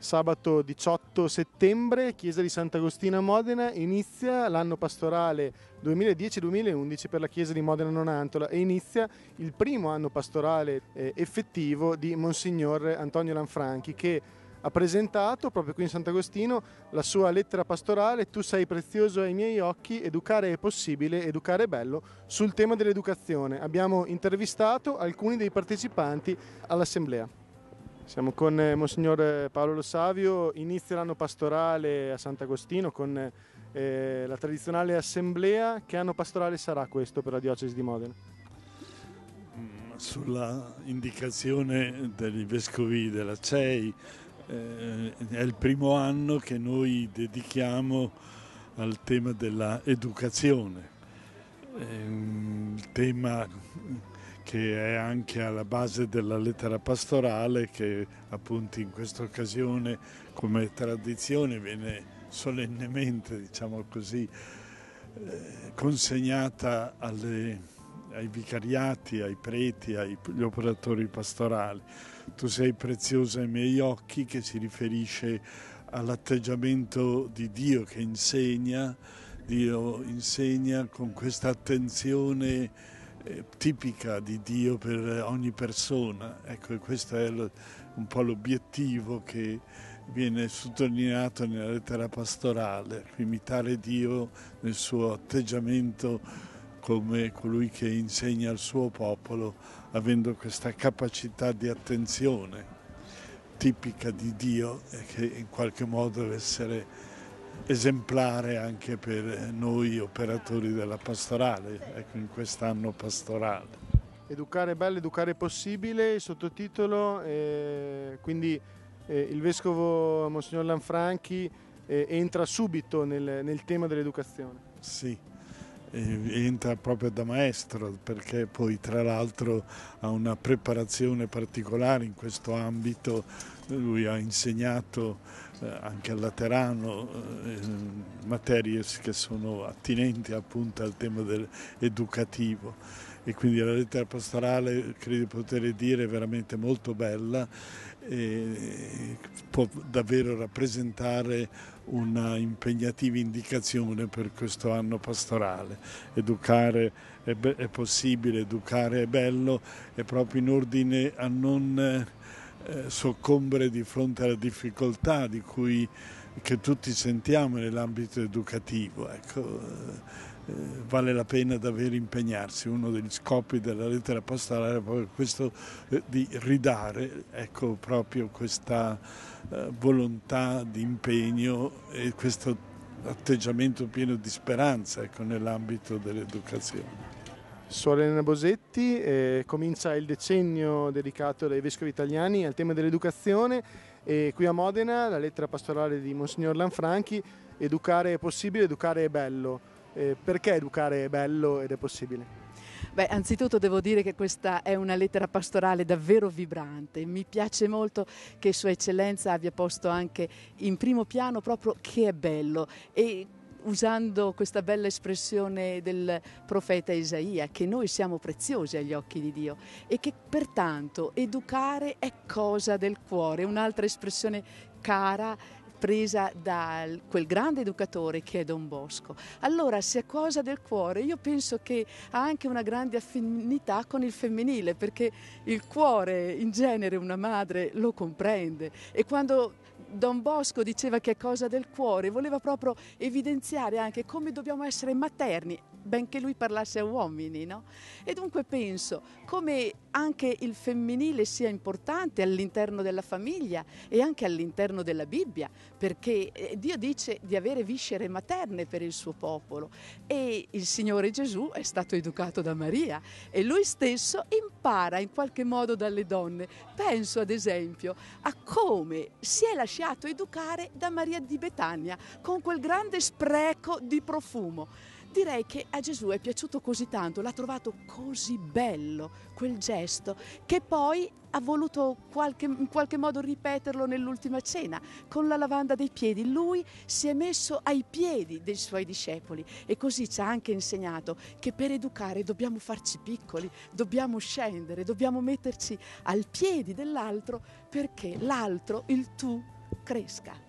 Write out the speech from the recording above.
Sabato 18 settembre, Chiesa di Sant'Agostino a Modena, inizia l'anno pastorale 2010-2011 per la Chiesa di Modena Nonantola e inizia il primo anno pastorale eh, effettivo di Monsignor Antonio Lanfranchi che ha presentato proprio qui in Sant'Agostino la sua lettera pastorale Tu sei prezioso ai miei occhi, educare è possibile, educare è bello sul tema dell'educazione. Abbiamo intervistato alcuni dei partecipanti all'assemblea. Siamo con eh, Monsignor Paolo Lo Savio, inizia l'anno pastorale a Sant'Agostino con eh, la tradizionale assemblea. Che anno pastorale sarà questo per la diocesi di Modena? Mm, sulla indicazione dei vescovi della CEI eh, è il primo anno che noi dedichiamo al tema dell'educazione, eh, un tema che è anche alla base della lettera pastorale che appunto in questa occasione come tradizione viene solennemente, diciamo così, eh, consegnata alle, ai vicariati, ai preti, agli operatori pastorali. Tu sei preziosa ai miei occhi che si riferisce all'atteggiamento di Dio che insegna, Dio insegna con questa attenzione eh, tipica di Dio per ogni persona. Ecco, questo è un po' l'obiettivo che viene sottolineato nella lettera pastorale, imitare Dio nel suo atteggiamento come colui che insegna al suo popolo, avendo questa capacità di attenzione tipica di Dio eh, che in qualche modo deve essere esemplare anche per noi operatori della pastorale, ecco, in quest'anno pastorale. Educare è bello, educare è possibile, il sottotitolo, eh, quindi eh, il Vescovo Monsignor Lanfranchi eh, entra subito nel, nel tema dell'educazione. Sì, entra proprio da maestro perché poi tra l'altro ha una preparazione particolare in questo ambito, lui ha insegnato eh, anche al Laterano eh, materie che sono attinenti appunto al tema educativo e quindi la lettera pastorale credo di poter dire è veramente molto bella e, può davvero rappresentare una impegnativa indicazione per questo anno pastorale. Educare è, è possibile, educare è bello, e proprio in ordine a non eh, soccombere di fronte alla difficoltà di cui che tutti sentiamo nell'ambito educativo. Ecco, eh, eh, vale la pena davvero impegnarsi. Uno degli scopi della lettera postale era proprio questo eh, di ridare ecco, proprio questa volontà di impegno e questo atteggiamento pieno di speranza ecco, nell'ambito dell'educazione. Suor Elena Bosetti, eh, comincia il decennio dedicato dai vescovi italiani al tema dell'educazione e qui a Modena la lettera pastorale di Monsignor Lanfranchi, educare è possibile, educare è bello. Eh, perché educare è bello ed è possibile? Beh, anzitutto devo dire che questa è una lettera pastorale davvero vibrante. Mi piace molto che Sua Eccellenza abbia posto anche in primo piano proprio che è bello e usando questa bella espressione del profeta Isaia, che noi siamo preziosi agli occhi di Dio e che pertanto educare è cosa del cuore, un'altra espressione cara presa da quel grande educatore che è Don Bosco. Allora, se è cosa del cuore, io penso che ha anche una grande affinità con il femminile, perché il cuore in genere una madre lo comprende e quando Don Bosco diceva che è cosa del cuore, voleva proprio evidenziare anche come dobbiamo essere materni, benché lui parlasse a uomini, no? E dunque penso come anche il femminile sia importante all'interno della famiglia e anche all'interno della Bibbia, perché eh, Dio dice di avere viscere materne per il suo popolo e il Signore Gesù è stato educato da Maria e lui stesso impara impara in qualche modo dalle donne. Penso ad esempio a come si è lasciato educare da Maria di Betania con quel grande spreco di profumo. Direi che a Gesù è piaciuto così tanto, l'ha trovato così bello quel gesto, che poi ha voluto qualche, in qualche modo ripeterlo nell'ultima cena, con la lavanda dei piedi. Lui si è messo ai piedi dei suoi discepoli e così ci ha anche insegnato che per educare dobbiamo farci piccoli, dobbiamo scendere, dobbiamo metterci al piedi dell'altro perché l'altro, il tu, cresca.